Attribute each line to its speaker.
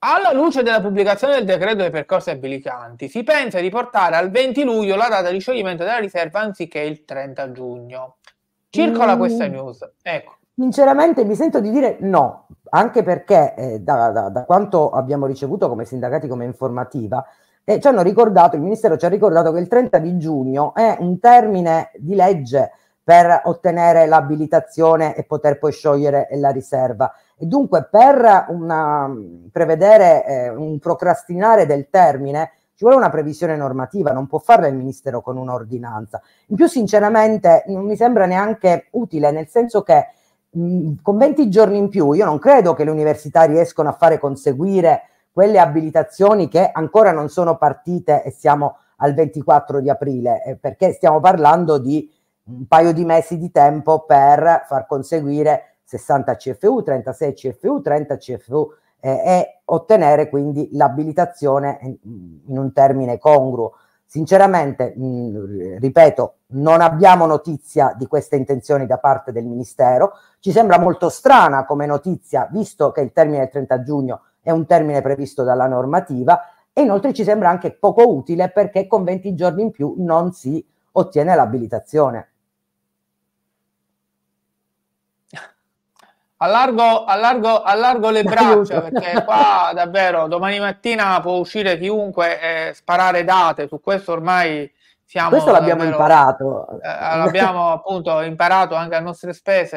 Speaker 1: Alla luce della pubblicazione del decreto dei percorsi abilitanti, si pensa di portare al 20 luglio la data di scioglimento della riserva anziché il 30 giugno.
Speaker 2: Circola mm. questa news. Ecco. Sinceramente mi sento di dire no, anche perché eh, da, da, da, quanto abbiamo ricevuto come sindacati come informativa, eh, ci hanno ricordato, il Ministero ci ha ricordato che il 30 di giugno è un termine di legge per ottenere l'abilitazione e poter poi sciogliere la riserva. E dunque per una, prevedere eh, un procrastinare del termine ci vuole una previsione normativa, non può farla il Ministero con un'ordinanza. In più sinceramente non mi sembra neanche utile, nel senso che mh, con 20 giorni in più io non credo che le università riescono a fare conseguire quelle abilitazioni che ancora non sono partite e siamo al 24 di aprile, eh, perché stiamo parlando di un paio di mesi di tempo per far conseguire 60 CFU, 36 CFU, 30 CFU eh, e ottenere quindi l'abilitazione in un termine congruo. Sinceramente, mh, mm, ripeto, non abbiamo notizia di queste intenzioni da parte del Ministero. Ci sembra molto strana come notizia, visto che il termine del 30 giugno è un termine previsto dalla normativa e inoltre ci sembra anche poco utile perché con 20 giorni in più non si ottiene l'abilitazione.
Speaker 1: Allargo, allargo, allargo le braccia perché qua davvero domani mattina può uscire chiunque e sparare date, su questo ormai siamo... Questo l'abbiamo davvero,
Speaker 2: imparato. Eh, l'abbiamo
Speaker 1: appunto imparato anche a nostre spese.